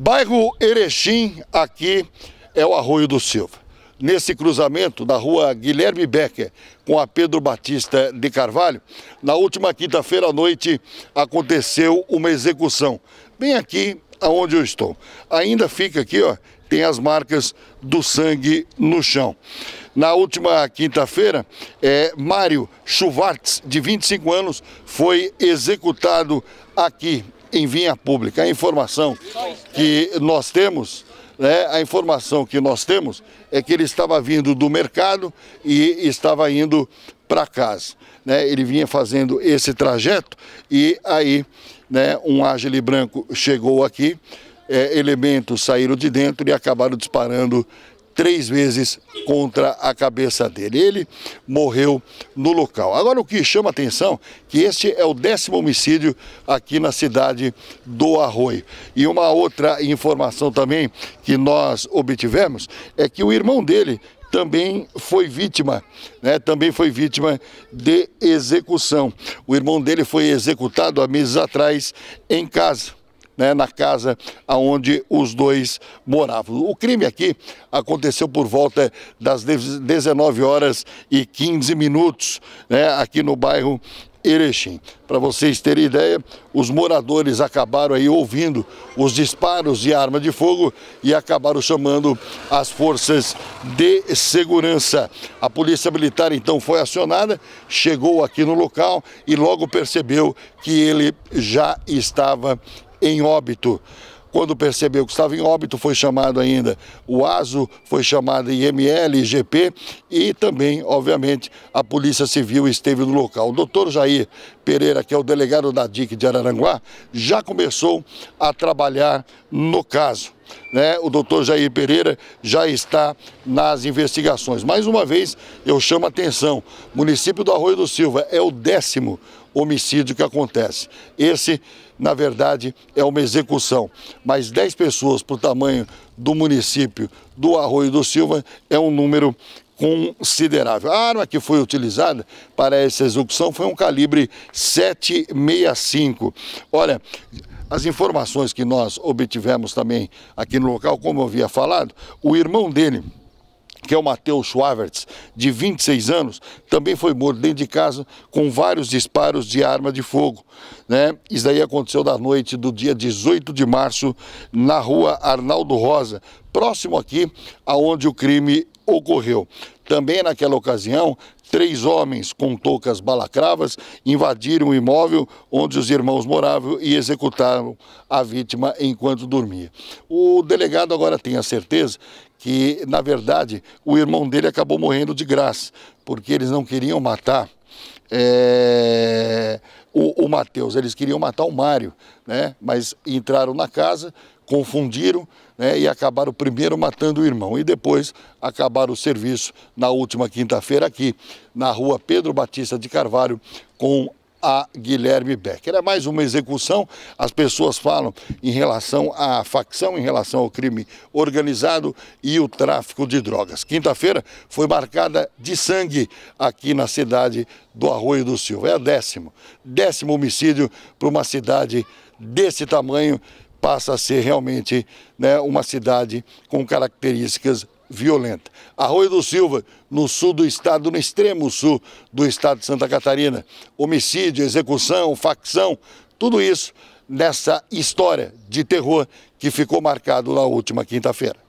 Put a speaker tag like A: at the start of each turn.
A: Bairro Erechim, aqui é o Arroio do Silva. Nesse cruzamento, da rua Guilherme Becker com a Pedro Batista de Carvalho, na última quinta-feira à noite aconteceu uma execução, bem aqui aonde eu estou. Ainda fica aqui, ó, tem as marcas do sangue no chão. Na última quinta-feira, é, Mário Chuvartes, de 25 anos, foi executado aqui em vinha pública. A informação que nós temos, né, a informação que nós temos é que ele estava vindo do mercado e estava indo para casa. Né? Ele vinha fazendo esse trajeto e aí né, um ágile branco chegou aqui, é, elementos saíram de dentro e acabaram disparando três vezes contra a cabeça dele. Ele morreu no local. Agora o que chama atenção que este é o décimo homicídio aqui na cidade do Arroio. E uma outra informação também que nós obtivemos é que o irmão dele também foi vítima, né? também foi vítima de execução. O irmão dele foi executado há meses atrás em casa né, na casa onde os dois moravam. O crime aqui aconteceu por volta das 19 horas e 15 minutos, né, aqui no bairro Erechim. Para vocês terem ideia, os moradores acabaram aí ouvindo os disparos de arma de fogo e acabaram chamando as forças de segurança. A polícia militar então foi acionada, chegou aqui no local e logo percebeu que ele já estava em óbito. Quando percebeu que estava em óbito, foi chamado ainda o ASO, foi chamado IML, IGP e também, obviamente, a Polícia Civil esteve no local. O doutor Jair Pereira, que é o delegado da DIC de Araranguá, já começou a trabalhar no caso. Né? O doutor Jair Pereira já está nas investigações. Mais uma vez, eu chamo a atenção, município do Arroio do Silva é o décimo homicídio que acontece. Esse, na verdade, é uma execução, mas 10 pessoas para o tamanho do município do Arroio do Silva é um número considerável. A arma que foi utilizada para essa execução foi um calibre 765. Olha, as informações que nós obtivemos também aqui no local, como eu havia falado, o irmão dele, que é o Matheus Schwavertz, de 26 anos, também foi morto dentro de casa com vários disparos de arma de fogo. Né? Isso daí aconteceu na noite do dia 18 de março, na rua Arnaldo Rosa, próximo aqui aonde o crime ocorreu. Também naquela ocasião, três homens com toucas balacravas invadiram o imóvel onde os irmãos moravam e executaram a vítima enquanto dormia. O delegado agora tem a certeza que na verdade o irmão dele acabou morrendo de graça, porque eles não queriam matar é, o, o Matheus, eles queriam matar o Mário, né? mas entraram na casa, confundiram né? e acabaram primeiro matando o irmão e depois acabaram o serviço na última quinta-feira aqui na rua Pedro Batista de Carvalho com a Guilherme Becker. É mais uma execução, as pessoas falam em relação à facção, em relação ao crime organizado e o tráfico de drogas. Quinta-feira foi marcada de sangue aqui na cidade do Arroio do Silva. É o décimo, décimo homicídio para uma cidade desse tamanho, passa a ser realmente né, uma cidade com características violenta. Arroio do Silva, no sul do estado, no extremo sul do estado de Santa Catarina. Homicídio, execução, facção, tudo isso nessa história de terror que ficou marcado na última quinta-feira.